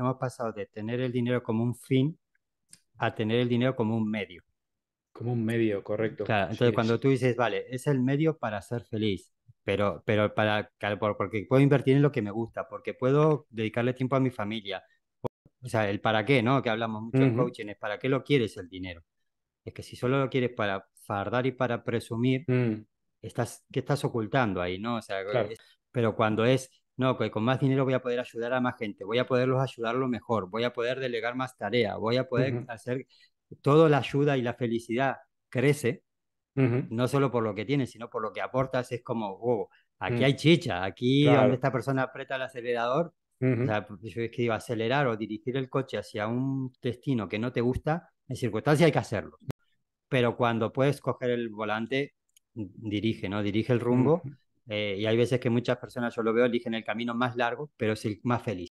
hemos pasado de tener el dinero como un fin a tener el dinero como un medio. Como un medio, correcto. entonces cuando tú dices, vale, es el medio para ser feliz, pero, pero para, porque puedo invertir en lo que me gusta, porque puedo dedicarle tiempo a mi familia. O sea, el para qué, ¿no? Que hablamos mucho en coaching, es para qué lo quieres el dinero. Es que si solo lo quieres para fardar y para presumir, mm. estás, ¿qué estás ocultando ahí, no? O sea, pero cuando es no, con más dinero voy a poder ayudar a más gente, voy a poderlos lo mejor, voy a poder delegar más tarea, voy a poder hacer toda la ayuda y la felicidad crece, no solo por lo que tienes, sino por lo que aportas, es como, wow, aquí mm. hay chicha, aquí esta persona aprieta el acelerador, o sea, pues, yo es que digo, acelerar o dirigir el coche hacia un destino que no te gusta, en circunstancia hay que hacerlo. Pero cuando puedes coger el volante, dirige, ¿no? Dirige el rumbo eh, y hay veces que muchas personas, yo lo veo, eligen el camino más largo, pero es el más feliz.